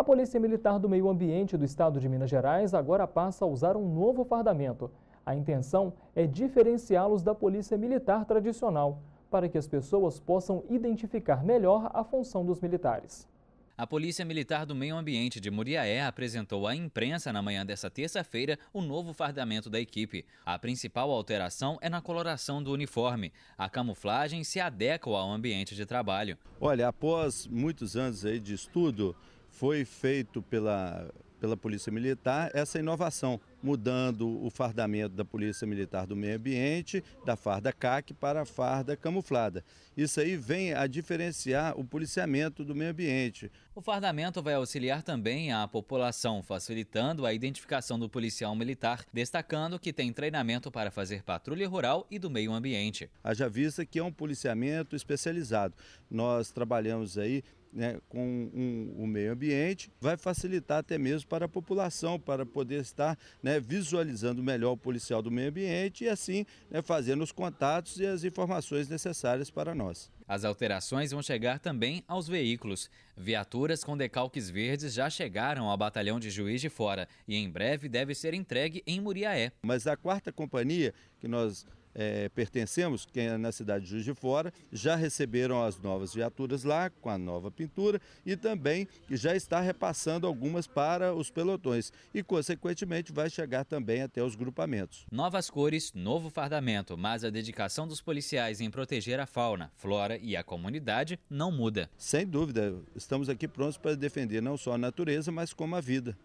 A Polícia Militar do Meio Ambiente do Estado de Minas Gerais agora passa a usar um novo fardamento. A intenção é diferenciá-los da Polícia Militar tradicional, para que as pessoas possam identificar melhor a função dos militares. A Polícia Militar do Meio Ambiente de Muriaé apresentou à imprensa na manhã desta terça-feira o novo fardamento da equipe. A principal alteração é na coloração do uniforme. A camuflagem se adequa ao ambiente de trabalho. Olha, após muitos anos aí de estudo, foi feito pela, pela Polícia Militar essa inovação mudando o fardamento da Polícia Militar do Meio Ambiente, da farda CAC para a farda camuflada. Isso aí vem a diferenciar o policiamento do meio ambiente. O fardamento vai auxiliar também a população, facilitando a identificação do policial militar, destacando que tem treinamento para fazer patrulha rural e do meio ambiente. Haja vista que é um policiamento especializado. Nós trabalhamos aí né, com um, o meio ambiente, vai facilitar até mesmo para a população, para poder estar né, né, visualizando melhor o policial do meio ambiente e assim né, fazendo os contatos e as informações necessárias para nós. As alterações vão chegar também aos veículos. Viaturas com decalques verdes já chegaram ao batalhão de Juiz de Fora e em breve deve ser entregue em Muriaé. Mas a quarta companhia que nós é, pertencemos, que é na cidade de Juiz de Fora, já receberam as novas viaturas lá, com a nova pintura, e também já está repassando algumas para os pelotões. E, consequentemente, vai chegar também até os grupamentos. Novas cores, novo fardamento, mas a dedicação dos policiais em proteger a fauna, flora e a comunidade não muda. Sem dúvida, estamos aqui prontos para defender não só a natureza, mas como a vida.